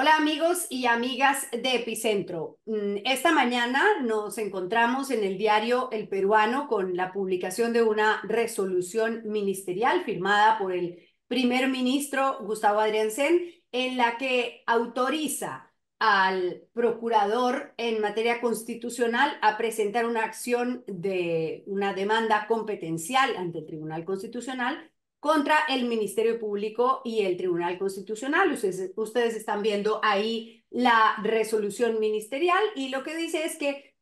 Hola amigos y amigas de Epicentro. Mm, esta mañana nos encontramos en el diario El Peruano con la publicación de una resolución ministerial firmada por el primer ministro Gustavo Adriansen en la que autoriza al procurador en materia constitucional a presentar una acción de una demanda competencial ante el Tribunal Constitucional contra el Ministerio Público y el Tribunal Constitucional. Ustedes, están viendo ahí la resolución ministerial y lo que dice es que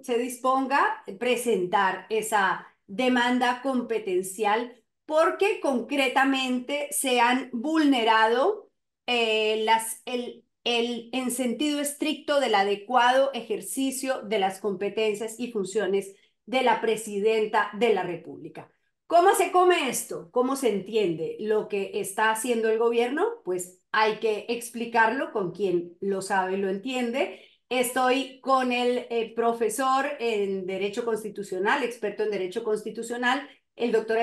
se disponga presentar esa demanda competencial porque concretamente se han vulnerado eh, las, el, en sentido estricto del adecuado ejercicio de las competencias y funciones de la presidenta de la República. ¿Cómo se come esto? ¿Cómo se entiende lo que está haciendo el gobierno? Pues hay que explicarlo con quien lo sabe lo entiende. Estoy con el eh, profesor en Derecho Constitucional, experto en Derecho Constitucional, el doctor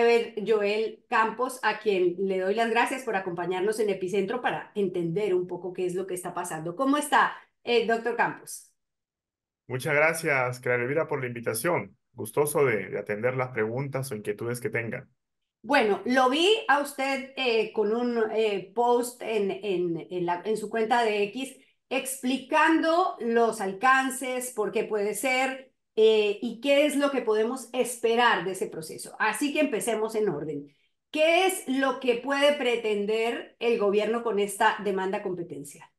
Joel Campos, a quien le doy las gracias por acompañarnos en Epicentro para entender un poco qué es lo que está pasando. ¿Cómo está, eh, doctor Campos? Muchas gracias, Clara Elvira, por la invitación gustoso de, atender las preguntas o inquietudes que tengan. Bueno, lo vi a usted eh, con un eh, post en, en, su cuenta de X explicando los alcances, por qué puede ser eh, y qué es lo que podemos esperar de ese proceso. Así que empecemos en orden. ¿Qué es lo que puede pretender el gobierno con esta demanda competencia?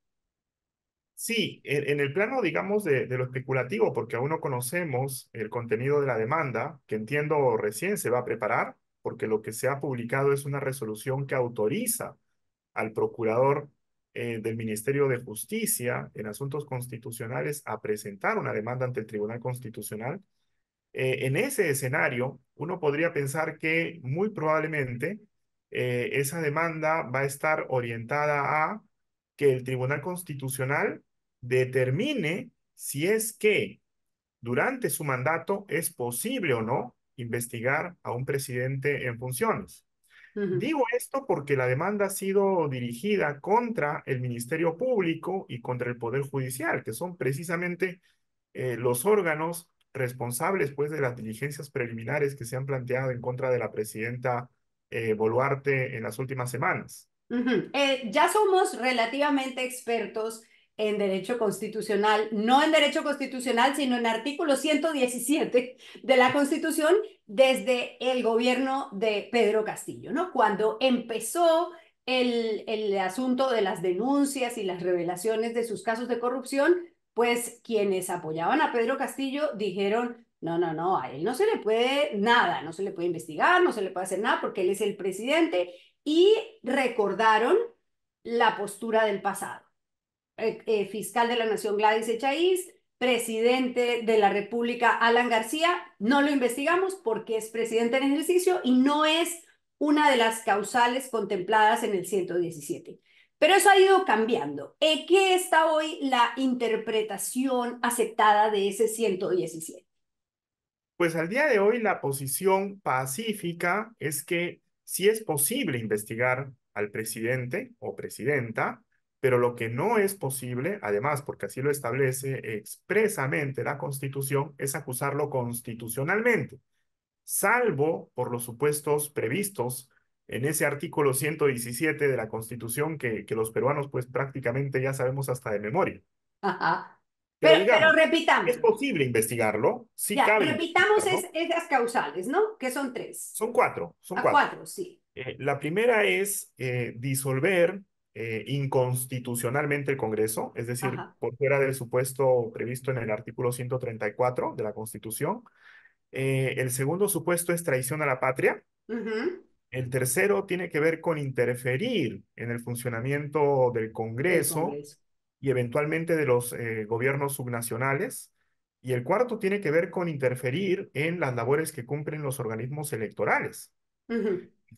Sí, en, el plano, digamos, de, lo especulativo, porque aún no conocemos el contenido de la demanda, que entiendo recién se va a preparar, porque lo que se ha publicado es una resolución que autoriza al procurador eh, del Ministerio de Justicia en asuntos constitucionales a presentar una demanda ante el Tribunal Constitucional. Eh, en ese escenario, uno podría pensar que muy probablemente eh, esa demanda va a estar orientada a que el Tribunal Constitucional determine si es que durante su mandato es posible o no investigar a un presidente en funciones. Digo esto porque la demanda ha sido dirigida contra el Ministerio Público y contra el Poder Judicial, que son precisamente eh, los órganos responsables pues, de las diligencias preliminares que se han planteado en contra de la presidenta eh, Boluarte en las últimas semanas. Eh, ya somos relativamente expertos en derecho constitucional, no en derecho constitucional, sino en artículo 117 de la Constitución desde el gobierno de Pedro Castillo, ¿no? Cuando empezó el, el asunto de las denuncias y las revelaciones de sus casos de corrupción, pues quienes apoyaban a Pedro Castillo dijeron, no, no, no, a él no se le puede nada, no se le puede investigar, no se le puede hacer nada porque él es el presidente y recordaron la postura del pasado eh, eh, fiscal de la Nación Gladys Echaíz, presidente de la República Alan García, no lo investigamos porque es presidente en ejercicio y no es una de las causales contempladas en el 117. Pero eso ha ido cambiando. ¿Qué está hoy la interpretación aceptada de ese 117? Pues al día de hoy la posición pacífica es que si es posible investigar al presidente o presidenta pero lo que no es posible, además, porque así lo establece expresamente la Constitución, es acusarlo constitucionalmente, salvo por los supuestos previstos en ese artículo 117 de la Constitución que, que los peruanos pues prácticamente ya sabemos hasta de memoria. Pero, repitamos. Es posible investigarlo. Sí repitamos es, causales, ¿no? Que son tres. Son cuatro. Son ah, cuatro. sí. Eh, la primera es eh, disolver eh, inconstitucionalmente el Congreso, es decir, por fuera del supuesto previsto en el artículo 134 de la Constitución. Eh, el segundo supuesto es traición a la patria. El tercero tiene que ver con interferir en el funcionamiento del Congreso, y eventualmente de los eh, gobiernos subnacionales. Y el cuarto tiene que ver con interferir en las labores que cumplen los organismos electorales.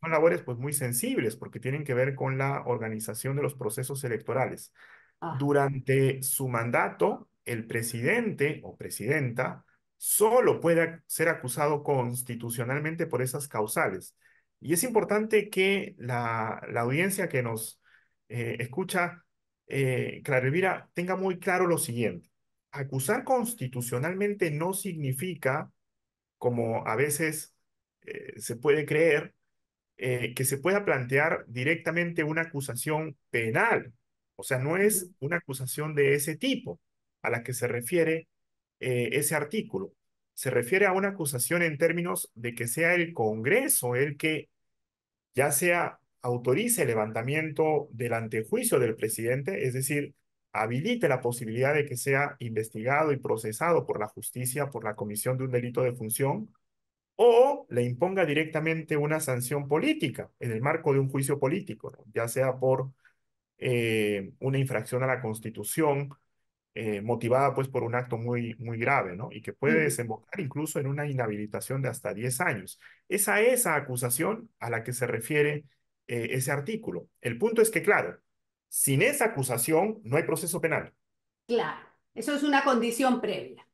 Son labores pues muy sensibles porque tienen que ver con la organización de los procesos electorales. Ah. Durante su mandato, el presidente o presidenta solo puede ser acusado constitucionalmente por esas causales. Y es importante que la, la audiencia que nos eh, escucha, eh, Clara Elvira, tenga muy claro lo siguiente. Acusar constitucionalmente no significa, como a veces eh, se puede creer, eh, que se pueda plantear directamente una acusación penal. O sea, no es una acusación de ese tipo a la que se refiere eh, ese artículo. Se refiere a una acusación en términos de que sea el Congreso el que ya sea autorice el levantamiento del antejuicio del presidente, es decir, habilite la posibilidad de que sea investigado y procesado por la justicia por la comisión de un delito de función, o le imponga directamente una sanción política en el marco de un juicio político, ya sea por eh, una infracción a la Constitución eh, motivada pues por un acto muy, muy grave, ¿no? Y que puede desembocar incluso en una inhabilitación de hasta 10 años. Esa es esa acusación a la que se refiere eh, ese artículo. El punto es que, claro, sin esa acusación no hay proceso penal. Claro, eso es una condición previa.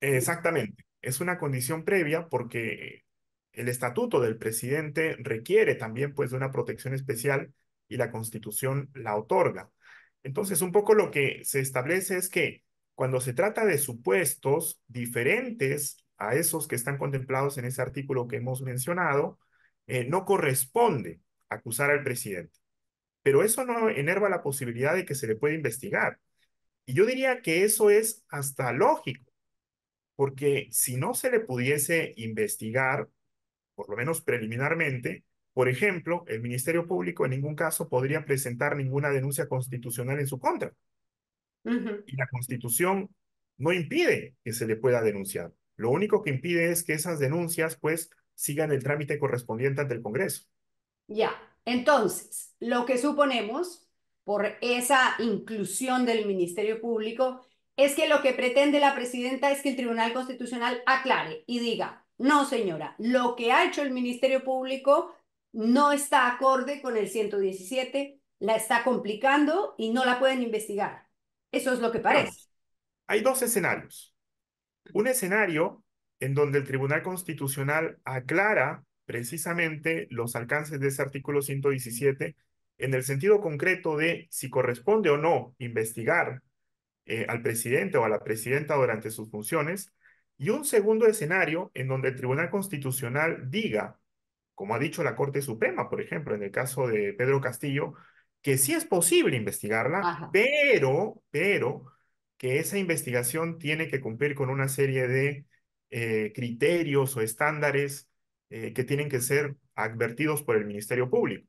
Exactamente es una condición previa porque el estatuto del presidente requiere también pues de una protección especial y la constitución la otorga. Entonces, un poco lo que se establece es que cuando se trata de supuestos diferentes a esos que están contemplados en ese artículo que hemos mencionado, eh, no corresponde acusar al presidente. Pero eso no enerva la posibilidad de que se le pueda investigar. Y yo diría que eso es hasta lógico, porque si no se le pudiese investigar, por lo menos preliminarmente, por ejemplo, el Ministerio Público en ningún caso podría presentar ninguna denuncia constitucional en su contra. Y la Constitución no impide que se le pueda denunciar. Lo único que impide es que esas denuncias, pues, sigan el trámite correspondiente ante el Congreso. Ya, entonces, lo que suponemos por esa inclusión del Ministerio Público es que lo que pretende la presidenta es que el Tribunal Constitucional aclare y diga, no señora, lo que ha hecho el Ministerio Público no está acorde con el 117, la está complicando y no la pueden investigar. Eso es lo que parece. Hay dos escenarios. Un escenario en donde el Tribunal Constitucional aclara precisamente los alcances de ese artículo 117 en el sentido concreto de si corresponde o no investigar eh, al presidente o a la presidenta durante sus funciones, y un segundo escenario en donde el Tribunal Constitucional diga, como ha dicho la Corte Suprema, por ejemplo, en el caso de Pedro Castillo, que sí es posible investigarla, pero, pero que esa investigación tiene que cumplir con una serie de eh, criterios o estándares eh, que tienen que ser advertidos por el Ministerio Público.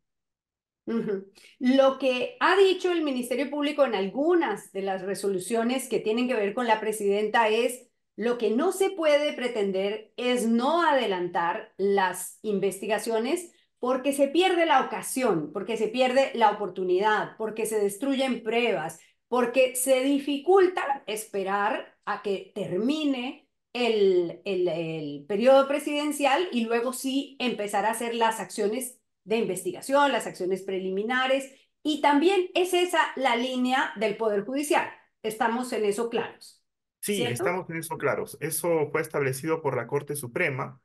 Lo que ha dicho el Ministerio Público en algunas de las resoluciones que tienen que ver con la presidenta es lo que no se puede pretender es no adelantar las investigaciones porque se pierde la ocasión, porque se pierde la oportunidad, porque se destruyen pruebas, porque se dificulta esperar a que termine el, el, el periodo presidencial y luego sí empezar a hacer las acciones de investigación, las acciones preliminares, y también es esa la línea del Poder Judicial. Estamos en eso claros. Sí, estamos en eso claros. Eso fue establecido por la Corte Suprema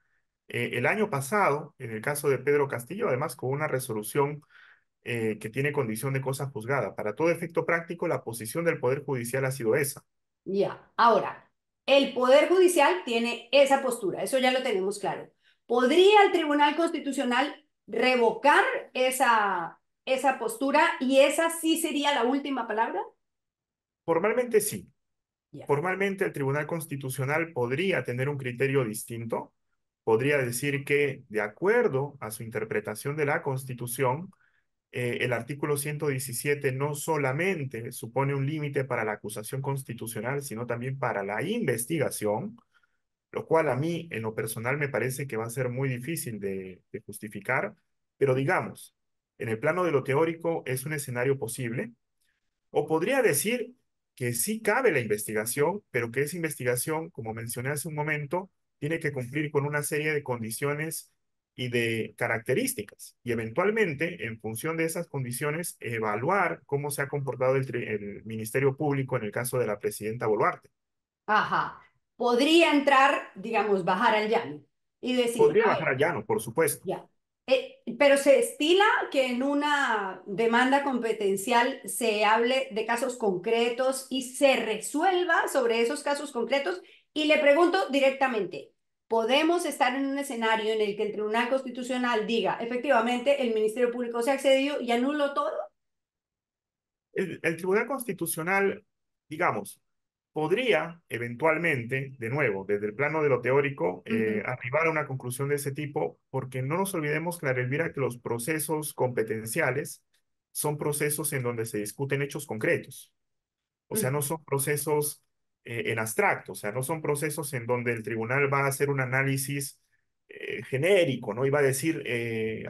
eh, el año pasado, en el caso de Pedro Castillo, además con una resolución eh, que tiene condición de cosa juzgada. Para todo efecto práctico, la posición del Poder Judicial ha sido esa. Ya, ahora, el Poder Judicial tiene esa postura, eso ya lo tenemos claro. ¿Podría el Tribunal Constitucional revocar esa, esa postura y esa sí sería la última palabra? Formalmente sí. Formalmente el Tribunal Constitucional podría tener un criterio distinto, podría decir que de acuerdo a su interpretación de la Constitución, eh, el artículo 117 no solamente supone un límite para la acusación constitucional, sino también para la investigación, lo cual a mí en lo personal me parece que va a ser muy difícil de, justificar, pero digamos, en el plano de lo teórico es un escenario posible, o podría decir que sí cabe la investigación, pero que esa investigación, como mencioné hace un momento, tiene que cumplir con una serie de condiciones y de características, y eventualmente, en función de esas condiciones, evaluar cómo se ha comportado el, el Ministerio Público en el caso de la presidenta Boluarte. Ajá podría entrar, digamos, bajar al llano y decir... Podría bajar al llano, por supuesto. Ya. Eh, pero se estila que en una demanda competencial se hable de casos concretos y se resuelva sobre esos casos concretos. Y le pregunto directamente, ¿podemos estar en un escenario en el que el Tribunal Constitucional diga, efectivamente, el Ministerio Público se ha accedido y anuló todo? el Tribunal Constitucional, digamos, podría eventualmente, de nuevo, desde el plano de lo teórico, eh, arribar a una conclusión de ese tipo, porque no nos olvidemos, Clara Elvira, que los procesos competenciales son procesos en donde se discuten hechos concretos. O sea, no son procesos eh, en abstracto, o sea, no son procesos en donde el tribunal va a hacer un análisis eh, genérico, ¿no? Y va a decir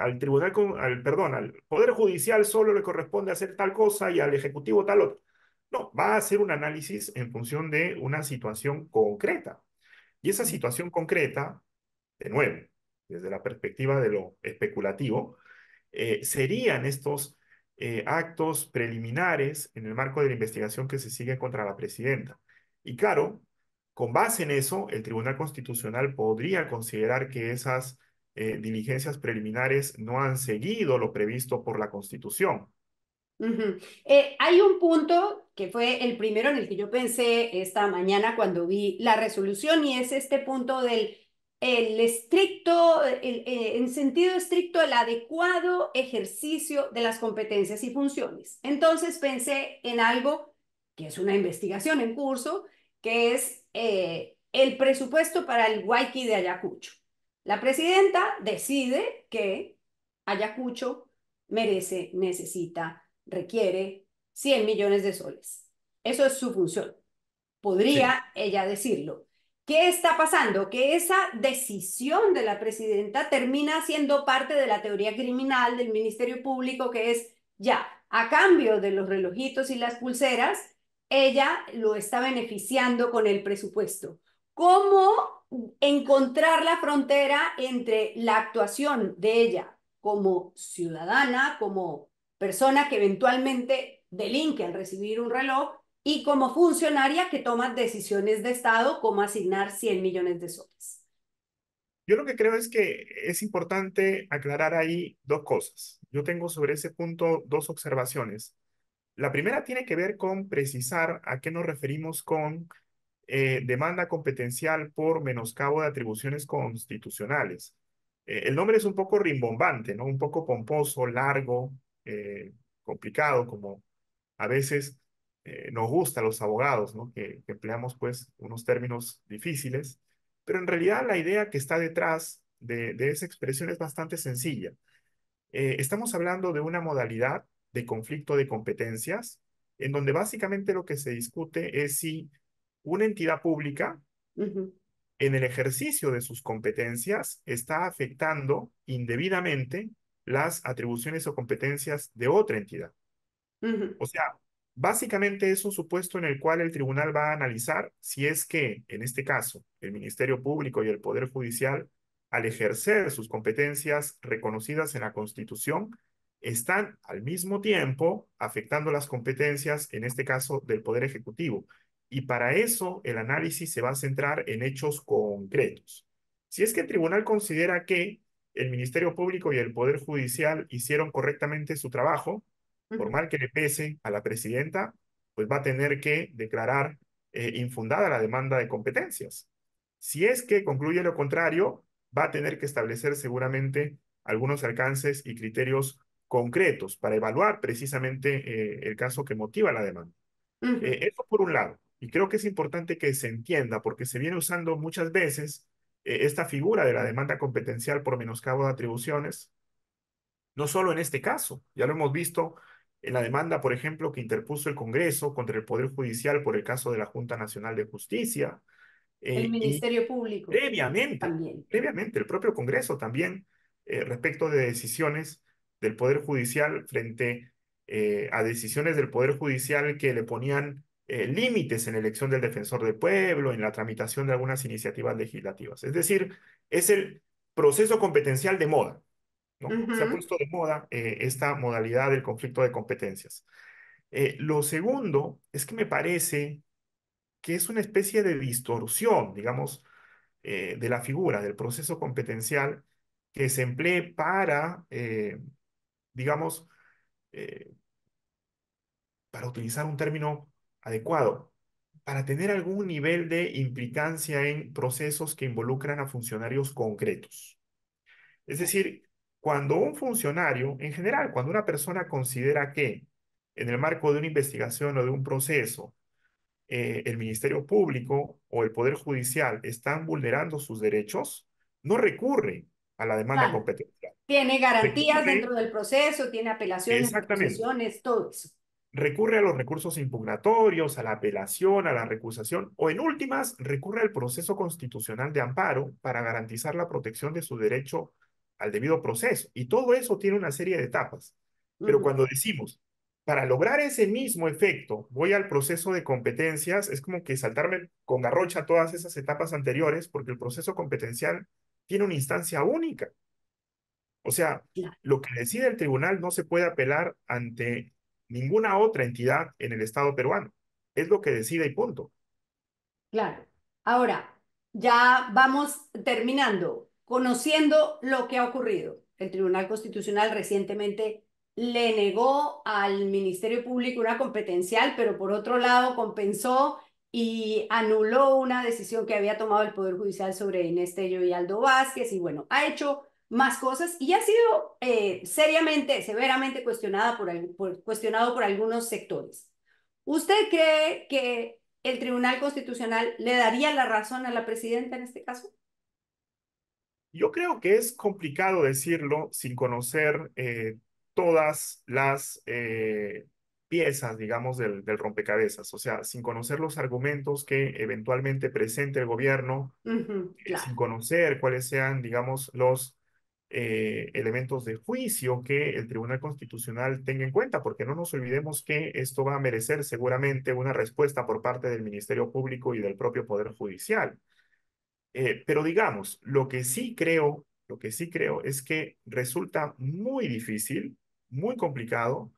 al tribunal, al, perdón, al Poder Judicial solo le corresponde hacer tal cosa y al Ejecutivo tal otra. No, va a hacer un análisis en función de una situación concreta. Y esa situación concreta, de nuevo, desde la perspectiva de lo especulativo, eh, serían estos eh, actos preliminares en el marco de la investigación que se sigue contra la presidenta. Y claro, con base en eso, el Tribunal Constitucional podría considerar que esas eh, diligencias preliminares no han seguido lo previsto por la Constitución. hay un punto que fue el primero en el que yo pensé esta mañana cuando vi la resolución y es este punto del el estricto, eh, en sentido estricto, el adecuado ejercicio de las competencias y funciones. Entonces pensé en algo que es una investigación en curso, que es eh, el presupuesto para el Waikiki de Ayacucho. La presidenta decide que Ayacucho merece, necesita, requiere, 100 millones de soles. Eso es su función. Podría ella decirlo. ¿Qué está pasando? Que esa decisión de la presidenta termina siendo parte de la teoría criminal del Ministerio Público, que es ya, a cambio de los relojitos y las pulseras, ella lo está beneficiando con el presupuesto. ¿Cómo encontrar la frontera entre la actuación de ella como ciudadana, como persona que eventualmente de Lincoln recibir un reloj y como funcionaria que toma decisiones de Estado como asignar 100 millones de soles. Yo lo que creo es que es importante aclarar ahí dos cosas. Yo tengo sobre ese punto dos observaciones. La primera tiene que ver con precisar a qué nos referimos con eh, demanda competencial por menoscabo de atribuciones constitucionales. Eh, el nombre es un poco rimbombante, ¿no? Un poco pomposo, largo, eh, complicado, como a veces eh, nos gusta a los abogados, ¿no? Que, empleamos pues unos términos difíciles, pero en realidad la idea que está detrás de, esa expresión es bastante sencilla. Eh, estamos hablando de una modalidad de conflicto de competencias, en donde básicamente lo que se discute es si una entidad pública, en el ejercicio de sus competencias, está afectando indebidamente las atribuciones o competencias de otra entidad. O sea, básicamente es un supuesto en el cual el tribunal va a analizar si es que, en este caso, el Ministerio Público y el Poder Judicial, al ejercer sus competencias reconocidas en la Constitución, están al mismo tiempo afectando las competencias, en este caso, del Poder Ejecutivo. Y para eso el análisis se va a centrar en hechos concretos. Si es que el tribunal considera que el Ministerio Público y el Poder Judicial hicieron correctamente su trabajo, por mal que le pese a la presidenta, pues va a tener que declarar eh, infundada la demanda de competencias. Si es que concluye lo contrario, va a tener que establecer seguramente algunos alcances y criterios concretos para evaluar precisamente eh, el caso que motiva la demanda. Eh, eso por un lado. Y creo que es importante que se entienda porque se viene usando muchas veces esta figura de la demanda competencial por menoscabo de atribuciones, no solo en este caso, ya lo hemos visto en la demanda, por ejemplo, que interpuso el Congreso contra el Poder Judicial por el caso de la Junta Nacional de Justicia. el eh, Ministerio Público. Previamente, también. previamente, el propio Congreso también, eh, respecto de decisiones del Poder Judicial frente eh, a decisiones del Poder Judicial que le ponían límites en la elección del defensor del pueblo, en la tramitación de algunas iniciativas legislativas. Es decir, es el proceso competencial de moda. Se ha puesto de moda eh, esta modalidad del conflicto de competencias. Eh, lo segundo es que me parece que es una especie de distorsión, digamos, eh, de la figura, del proceso competencial que se emplee para, digamos, para utilizar un término adecuado, para tener algún nivel de implicancia en procesos que involucran a funcionarios concretos. Es decir, cuando un funcionario, en general, cuando una persona considera que en el marco de una investigación o de un proceso, eh, el Ministerio Público o el Poder Judicial están vulnerando sus derechos, no recurre a la demanda competente. Tiene garantías dentro del proceso, tiene apelaciones, apelaciones, todo Recurre a los recursos impugnatorios, a la apelación, a la recusación o en últimas recurre al proceso constitucional de amparo para garantizar la protección de su derecho al debido proceso. Y todo eso tiene una serie de etapas. Pero cuando decimos, para lograr ese mismo efecto, voy al proceso de competencias, es como que saltarme con garrocha todas esas etapas anteriores, porque el proceso competencial tiene una instancia única. O sea, lo que decide el tribunal no se puede apelar ante ninguna otra entidad en el Estado peruano. Es lo que decide y punto. Claro. Ahora, ya vamos terminando conociendo lo que ha ocurrido. El Tribunal Constitucional recientemente le negó al Ministerio Público una competencial, pero por otro lado compensó y anuló una decisión que había tomado el Poder Judicial sobre Inés Tello y Aldo Vázquez, y bueno, ha hecho más cosas y ha sido eh, seriamente, severamente cuestionada por, cuestionado por algunos sectores. ¿Usted cree que el Tribunal Constitucional le daría la razón a la presidenta en este caso? Yo creo que es complicado decirlo sin conocer eh, todas las eh, piezas, digamos, del, rompecabezas, o sea, sin conocer los argumentos que eventualmente presente el gobierno, eh, sin conocer cuáles sean, digamos, los elementos de juicio que el Tribunal Constitucional tenga en cuenta, porque no nos olvidemos que esto va a merecer seguramente una respuesta por parte del Ministerio Público y del propio Poder Judicial. Eh, pero digamos, lo que sí creo, lo que sí creo es que resulta muy difícil, muy complicado,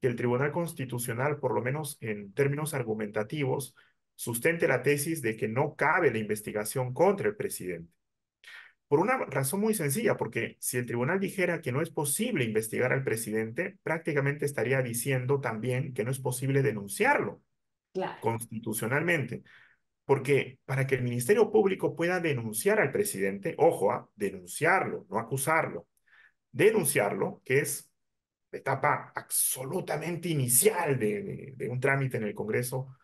que el Tribunal Constitucional, por lo menos en términos argumentativos, sustente la tesis de que no cabe la investigación contra el presidente. Por una razón muy sencilla, porque si el tribunal dijera que no es posible investigar al presidente, prácticamente estaría diciendo también que no es posible denunciarlo constitucionalmente. Porque para que el Ministerio Público pueda denunciar al presidente, ojo, a ah, denunciarlo, no acusarlo, denunciarlo, que es etapa absolutamente inicial de, un trámite en el Congreso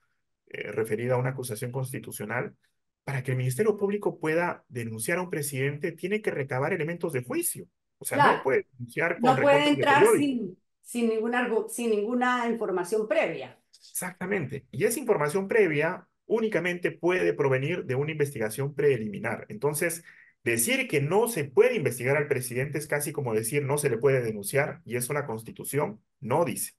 eh, referido a una acusación constitucional, para que el Ministerio Público pueda denunciar a un presidente, tiene que recabar elementos de juicio. O sea, no puede denunciar No puede entrar sin, sin, ninguna, sin ninguna información previa. Exactamente. Y esa información previa únicamente puede provenir de una investigación preliminar. Entonces, decir que no se puede investigar al presidente es casi como decir no se le puede denunciar y eso la constitución no dice.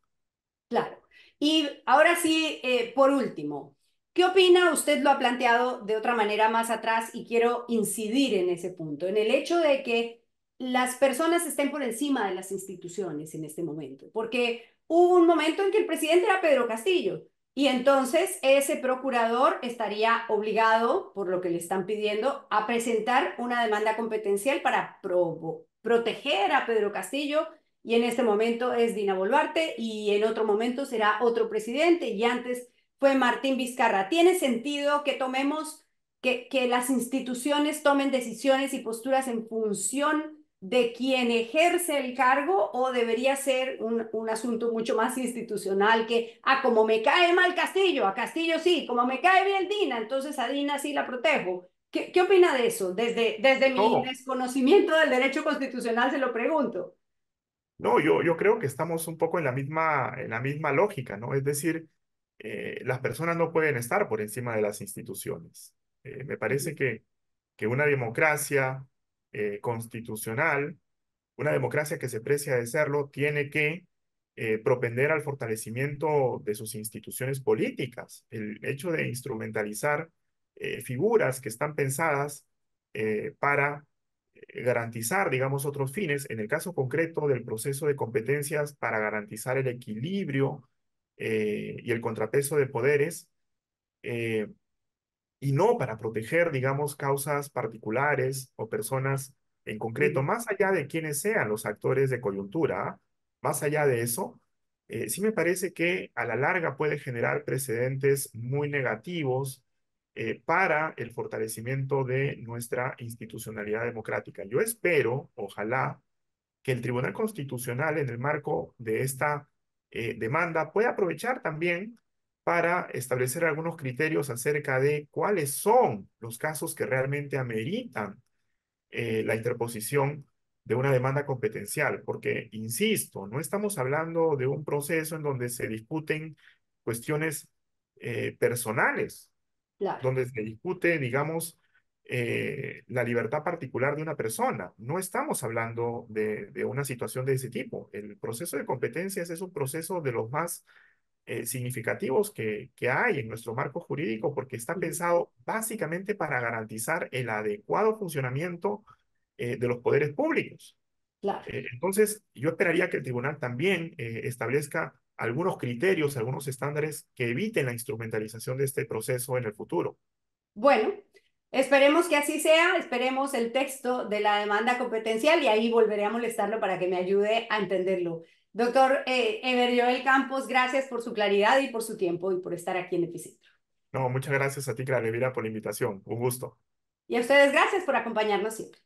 Claro. Y ahora sí, eh, por último, ¿qué opina? Usted lo ha planteado de otra manera más atrás y quiero incidir en ese punto, en el hecho de que las personas estén por encima de las instituciones en este momento, porque hubo un momento en que el presidente era Pedro Castillo, y entonces ese procurador estaría obligado, por lo que le están pidiendo, a presentar una demanda competencial para proteger a Pedro Castillo. Y en este momento es Dina Boluarte y en otro momento será otro presidente y antes fue Martín Vizcarra. ¿Tiene sentido que tomemos, que, que las instituciones tomen decisiones y posturas en función de quien ejerce el cargo o debería ser un, asunto mucho más institucional que, ah, como me cae mal Castillo, a Castillo sí, como me cae bien Dina, entonces a Dina sí la protejo. ¿Qué, qué opina de eso? Desde, desde mi desconocimiento del derecho constitucional se lo pregunto. No, yo, yo creo que estamos un poco en la misma, en la misma lógica, ¿no? Es decir, eh, las personas no pueden estar por encima de las instituciones. Eh, me parece que, que una democracia eh, constitucional, una democracia que se precia de serlo, tiene que eh, propender al fortalecimiento de sus instituciones políticas. El hecho de instrumentalizar eh, figuras que están pensadas para garantizar, digamos, otros fines, en el caso concreto del proceso de competencias para garantizar el equilibrio y el contrapeso de poderes, y no para proteger, digamos, causas particulares o personas en concreto, más allá de quienes sean los actores de coyuntura, más allá de eso, eh, sí me parece que a la larga puede generar precedentes muy negativos eh, para el fortalecimiento de nuestra institucionalidad democrática. Yo espero, ojalá, que el Tribunal Constitucional en el marco de esta eh, demanda pueda aprovechar también para establecer algunos criterios acerca de cuáles son los casos que realmente ameritan eh, la interposición de una demanda competencial, porque, insisto, no estamos hablando de un proceso en donde se discuten cuestiones eh, personales, donde se discute, digamos, eh, la libertad particular de una persona. No estamos hablando de, de, una situación de ese tipo. El proceso de competencias es un proceso de los más eh, significativos que, que hay en nuestro marco jurídico porque están pensado básicamente para garantizar el adecuado funcionamiento eh, de los poderes públicos. Eh, entonces, yo esperaría que el tribunal también establezca algunos criterios, algunos estándares que eviten la instrumentalización de este proceso en el futuro. Bueno, Esperemos que así sea, esperemos el texto de la demanda competencial y ahí volveré a molestarlo para que me ayude a entenderlo. Doctor eh, Campos, gracias por su claridad y por su tiempo y por estar aquí en Epicentro. No, muchas gracias a ti, Clara por la invitación. Un gusto. Y a ustedes, gracias por acompañarnos siempre.